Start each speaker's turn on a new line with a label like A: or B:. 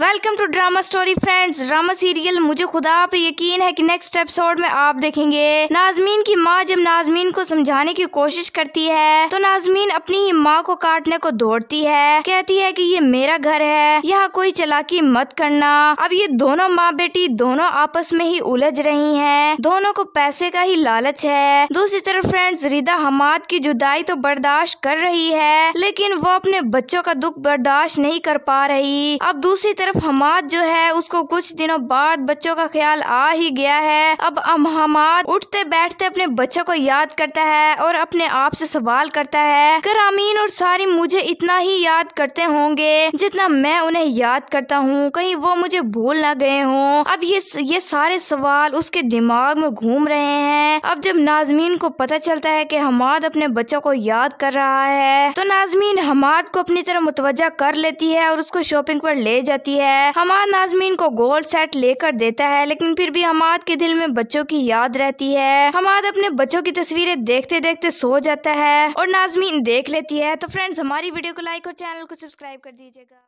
A: welcome to drama story friends drama serial मुझे खुदा पे यकीन है कि नेक्स्ट एपिसोड में आप देखेंगे नाजमीन की माँ जब नाजमीन को समझाने की कोशिश करती है तो नाजमीन अपनी ही माँ को काटने को दौड़ती है कहती है कि ये मेरा घर है यहाँ कोई चलाकी मत करना अब ये दोनों माँ बेटी दोनों आपस में ही उलझ रही है दोनों को पैसे का ही लालच है दूसरी तरफ फ्रेंड्स रिदा हमाद की जुदाई तो बर्दाश्त कर रही है लेकिन वो अपने बच्चों का दुख बर्दाश्त नहीं कर पा रही अब दूसरी तरफ सिर्फ हमाद जो है उसको कुछ दिनों बाद बच्चों का ख्याल आ ही गया है अब हमाद उठते बैठते अपने बच्चों को याद करता है और अपने आप से सवाल करता है अमीन और सारी मुझे इतना ही याद करते होंगे जितना मैं उन्हें याद करता हूँ कहीं वो मुझे भूल ना गए हों अब ये ये सारे सवाल उसके दिमाग में घूम रहे हैं अब जब नाजमीन को पता चलता है कि हमाद अपने बच्चों को याद कर रहा है तो नाजमीन हमाद को अपनी तरह मुतवजा कर लेती है और उसको शॉपिंग पर ले जाती है है हमाद नाजमीन को गोल्ड सेट लेकर देता है लेकिन फिर भी हमाद के दिल में बच्चों की याद रहती है हमाद अपने बच्चों की तस्वीरें देखते देखते सो जाता है और नाजमीन देख लेती है तो फ्रेंड्स हमारी वीडियो को लाइक और चैनल को सब्सक्राइब कर दीजिएगा